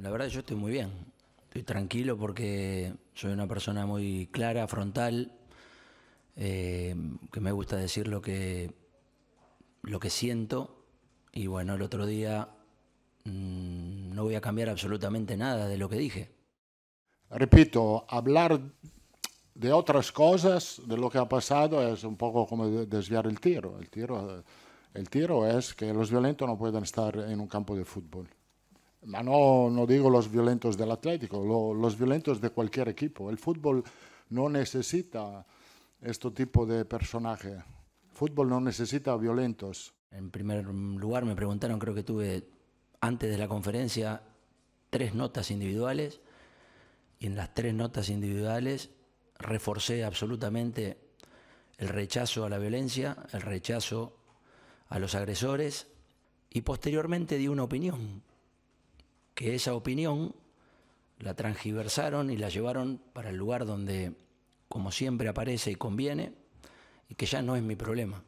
la verdad yo estoy muy bien. Estoy tranquilo porque soy una persona muy clara, frontal, eh, que me gusta decir lo que, lo que siento. Y bueno, el otro día mm, no voy a cambiar absolutamente nada de lo que dije. Repito, hablar de otras cosas, de lo que ha pasado, es un poco como desviar el tiro. El tiro, el tiro es que los violentos no pueden estar en un campo de fútbol no, no digo los violentos del Atlético, los violentos de cualquier equipo. El fútbol no necesita este tipo de personaje. El fútbol no necesita violentos. En primer lugar, me preguntaron, creo que tuve antes de la conferencia, tres notas individuales y en las tres notas individuales reforcé absolutamente el rechazo a la violencia, el rechazo a los agresores y posteriormente di una opinión que esa opinión la transgiversaron y la llevaron para el lugar donde, como siempre aparece y conviene, y que ya no es mi problema.